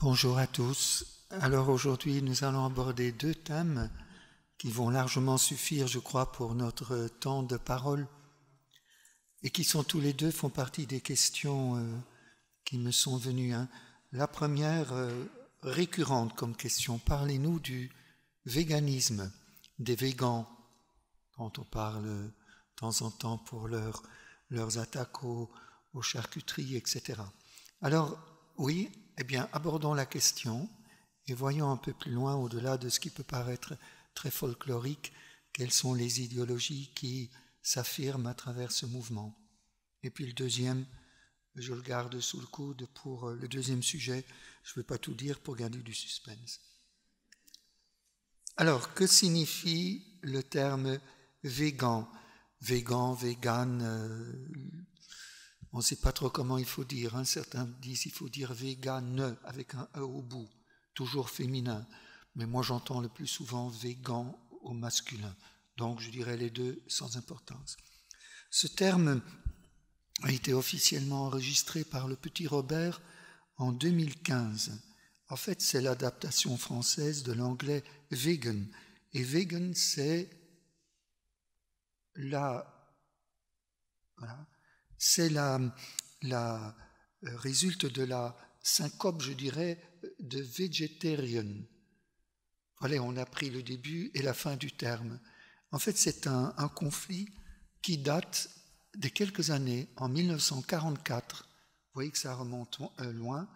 Bonjour à tous. Alors aujourd'hui, nous allons aborder deux thèmes qui vont largement suffire, je crois, pour notre temps de parole et qui sont tous les deux font partie des questions euh, qui me sont venues. Hein. La première euh, récurrente comme question, parlez-nous du véganisme, des végans, quand on parle de temps en temps pour leurs attaques aux, aux charcuteries, etc. Alors, oui, eh bien, abordons la question et voyons un peu plus loin, au-delà de ce qui peut paraître très folklorique, quelles sont les idéologies qui s'affirment à travers ce mouvement. Et puis le deuxième, je le garde sous le coude pour euh, le deuxième sujet, je ne vais pas tout dire pour garder du suspense. Alors, que signifie le terme végan Végan, vegan, euh, on ne sait pas trop comment il faut dire. Hein. Certains disent il faut dire végane avec un E au bout, toujours féminin. Mais moi j'entends le plus souvent végan au masculin. Donc je dirais les deux sans importance. Ce terme a été officiellement enregistré par le petit Robert en 2015. En fait, c'est l'adaptation française de l'anglais vegan. Et vegan, c'est la. Voilà c'est la, la euh, résulte de la syncope, je dirais, de vegetarian. Voilà, on a pris le début et la fin du terme. En fait, c'est un, conflit qui date des quelques années, en 1944. Vous voyez que ça remonte euh, loin.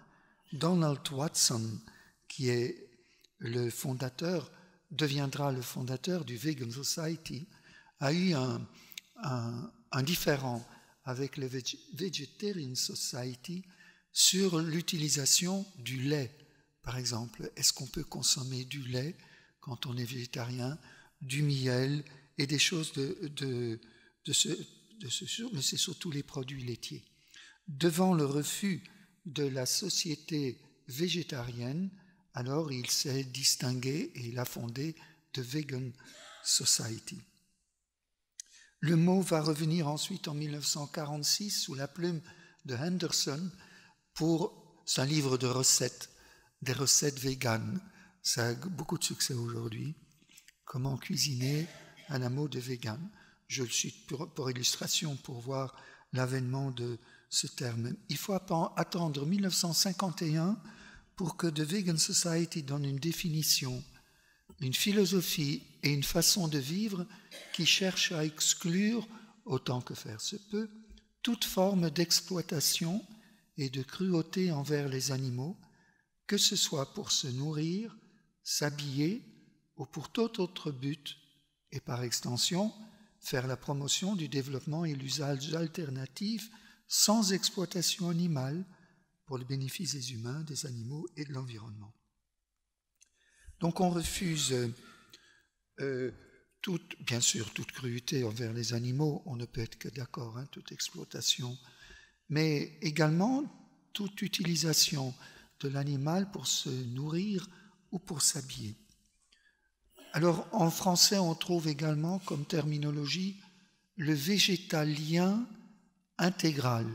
Donald Watson, qui est le fondateur, deviendra le fondateur du Vegan Society, a eu un, un, un différent avec les Vegetarian Society sur l'utilisation du lait, par exemple. Est-ce qu'on peut consommer du lait quand on est végétarien, du miel et des choses de, de, de ce, de ce genre, mais c'est surtout les produits laitiers. Devant le refus de la société végétarienne, alors il s'est distingué et il a fondé The Vegan Society. Le mot va revenir ensuite en 1946 sous la plume de Henderson pour son livre de recettes, des recettes véganes. Ça a beaucoup de succès aujourd'hui. Comment cuisiner un hameau de vegan. Je le cite pour, pour illustration pour voir l'avènement de ce terme. Il faut attendre 1951 pour que The Vegan Society donne une définition une philosophie et une façon de vivre qui cherchent à exclure, autant que faire se peut, toute forme d'exploitation et de cruauté envers les animaux, que ce soit pour se nourrir, s'habiller ou pour tout autre but, et par extension, faire la promotion du développement et l'usage alternatif sans exploitation animale pour le bénéfice des humains, des animaux et de l'environnement. Donc on refuse euh, euh, toute, bien sûr, toute cruauté envers les animaux, on ne peut être que d'accord, hein, toute exploitation, mais également toute utilisation de l'animal pour se nourrir ou pour s'habiller. Alors en français, on trouve également comme terminologie le végétalien intégral.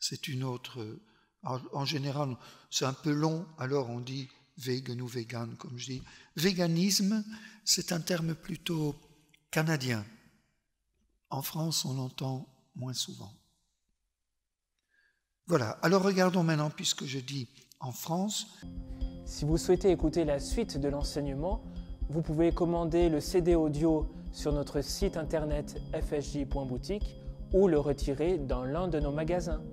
C'est une autre. En, général, c'est un peu long, alors on dit vegan ou vegan, comme je dis. Véganisme, c'est un terme plutôt canadien. En France, on l'entend moins souvent. Voilà, alors regardons maintenant, puisque je dis en France. Si vous souhaitez écouter la suite de l'enseignement, vous pouvez commander le CD audio sur notre site internet fsj.boutique ou le retirer dans l'un de nos magasins.